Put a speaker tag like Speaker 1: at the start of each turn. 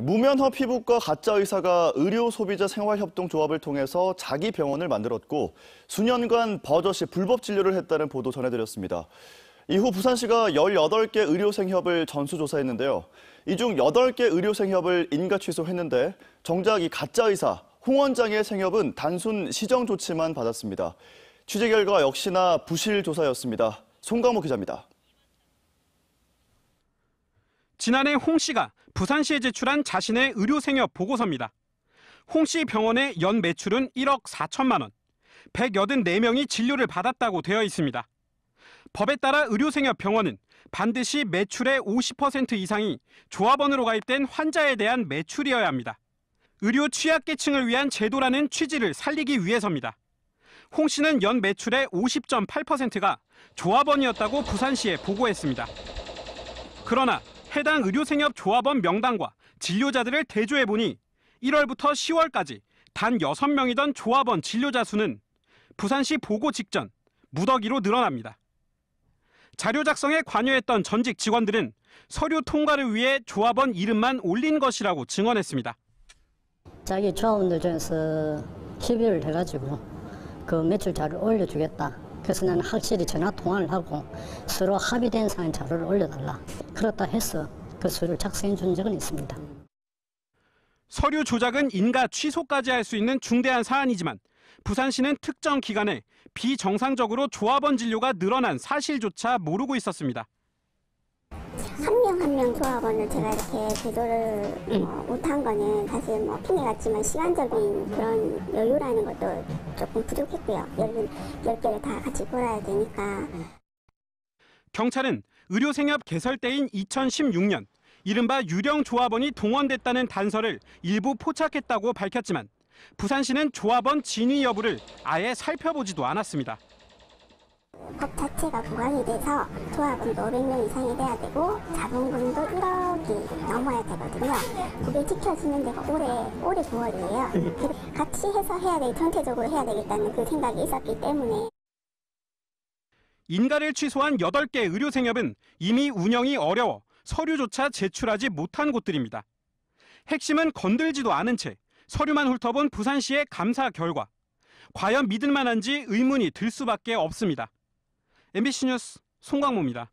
Speaker 1: 무면허 피부과 가짜 의사가 의료 소비자 생활협동조합을 통해서 자기 병원을 만들었고 수년간 버젓이 불법 진료를 했다는 보도 전해드렸습니다. 이후 부산시가 18개 의료생협을 전수조사했는데요. 이 중 8개 의료생협을 인가 취소했는데 정작 이 가짜 의사 홍 원장의 생협은 단순 시정 조치만 받았습니다. 취재 결과 역시나 부실 조사였습니다. 송강호 기자입니다.
Speaker 2: 지난해 홍 씨가 부산시에 제출한 자신의 의료생협 보고서입니다. 홍 씨 병원의 연 매출은 1억 4천만 원, 184명이 진료를 받았다고 되어 있습니다. 법에 따라 의료생협 병원은 반드시 매출의 50% 이상이 조합원으로 가입된 환자에 대한 매출이어야 합니다. 의료 취약계층을 위한 제도라는 취지를 살리기 위해서입니다. 홍 씨는 연 매출의 50.8%가 조합원이었다고 부산시에 보고했습니다. 그러나 해당 의료생협 조합원 명단과 진료자들을 대조해 보니 1월부터 10월까지 단 6명이던 조합원 진료자 수는 부산시 보고 직전 무더기로 늘어납니다. 자료 작성에 관여했던 전직 직원들은 서류 통과를 위해 조합원 이름만 올린 것이라고 증언했습니다.
Speaker 3: 자기 조합원들 중에서 협의를 해가지고 그 매출 자료 올려주겠다. 그래서 는 확실히 전화 통화를 하고 서로 합의된 사항 자료를 올려달라. 그렇다 해서 그 서류를 작성해 준 적은 있습니다.
Speaker 2: 서류 조작은 인가 취소까지 할 수 있는 중대한 사안이지만 부산시는 특정 기간에 비정상적으로 조합원 진료가 늘어난 사실조차 모르고 있었습니다.
Speaker 4: 한명한명 조합원을 제가 이렇게 제도를 음. 어, 못한 거는 사실 뭐 핑계 같지만 시간적인 그런 여유라는 것도 조금 부족했고요. 열, 열 개를 다 같이 골아야 되니까.
Speaker 2: 경찰은 의료생협 개설 때인 2016년 이른바 유령 조합원이 동원됐다는 단서를 일부 포착했다고 밝혔지만 부산시는 조합원 진위 여부를 아예 살펴보지도 않았습니다.
Speaker 4: 기업 자체가 구강이 돼서 조합원 500명 이상이 돼야 되고 자본금도 1억이 넘어야 되거든요. 그게 지켜지는 데가 올해 올해 9월이에요. 같이 해서 해야 돼 전체적으로 해야 되겠다는 그 생각이 있었기 때문에.
Speaker 2: 인가를 취소한 8개 의료생협은 이미 운영이 어려워 서류조차 제출하지 못한 곳들입니다. 핵심은 건들지도 않은 채 서류만 훑어본 부산시의 감사 결과. 과연 믿을 만한지 의문이 들 수밖에 없습니다. MBC 뉴스 송광모입니다.